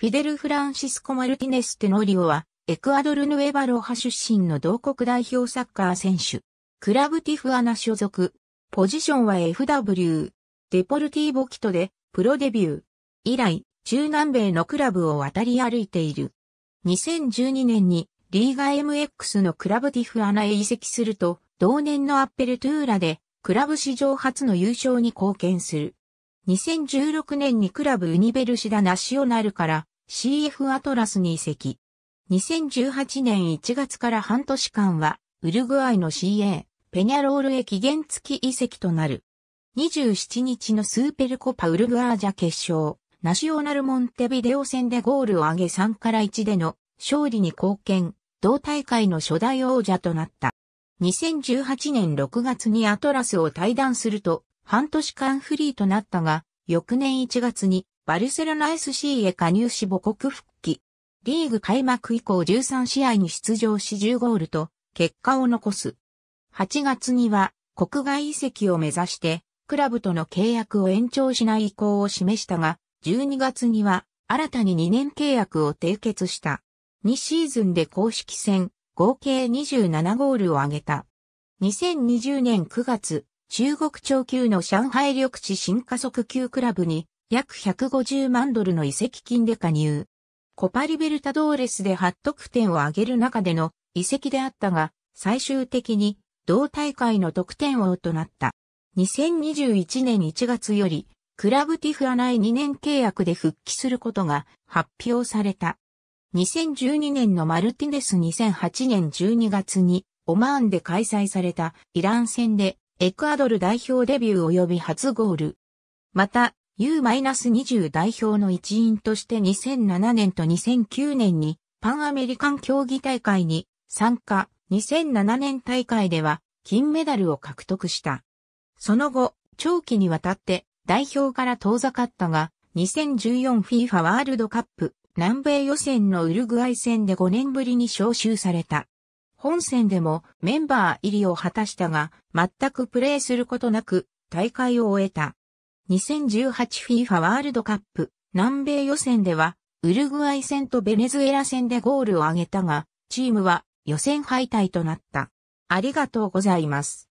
フィデル・フランシスコ・マルティネス・テノリオは、エクアドル・ヌエバローハ出身の同国代表サッカー選手。クラブティフアナ所属。ポジションは FW。デポルティーボキトで、プロデビュー。以来、中南米のクラブを渡り歩いている。2012年に、リーガ MX のクラブティフアナへ移籍すると、同年のアッペルトゥーラで、クラブ史上初の優勝に貢献する。2016年にクラブウニベルシダナシオナルから CF アトラスに移籍。2018年1月から半年間は、ウルグアイの CA、ペニャロールへ期限付き移籍となる。27日のスーペルコパウルグアージャ決勝、ナショナルモンテビデオ戦でゴールを挙げ3から1での勝利に貢献、同大会の初代王者となった。2018年6月にアトラスを退団すると、半年間フリーとなったが、翌年1月にバルセロナ SC へ加入し母国復帰。リーグ開幕以降13試合に出場し10ゴールと結果を残す。8月には国外移籍を目指してクラブとの契約を延長しない意向を示したが、12月には新たに2年契約を締結した。2シーズンで公式戦合計27ゴールを挙げた。2020年9月、中国超級の上海緑地新加速級クラブに約150万ドルの移籍金で加入。コパリベルタドーレスで8得点を挙げる中での移籍であったが、最終的に同大会の得点王となった。2021年1月より、クラブティフア内2年契約で復帰することが発表された。2012年のマルティネス2008年12月にオマーンで開催されたイラン戦でエクアドル代表デビュー及び初ゴール。また、U-20 代表の一員として2007年と2009年にパンアメリカン競技大会に参加、2007年大会では金メダルを獲得した。その後、長期にわたって代表から遠ざかったが、2014FIFA ワールドカップ南米予選のウルグアイ戦で5年ぶりに招集された。本戦でもメンバー入りを果たしたが、全くプレーすることなく大会を終えた。2018FIFA ワールドカップ南米予選ではウルグアイ戦とベネズエラ戦でゴールを挙げたが、チームは予選敗退となった。ありがとうございます。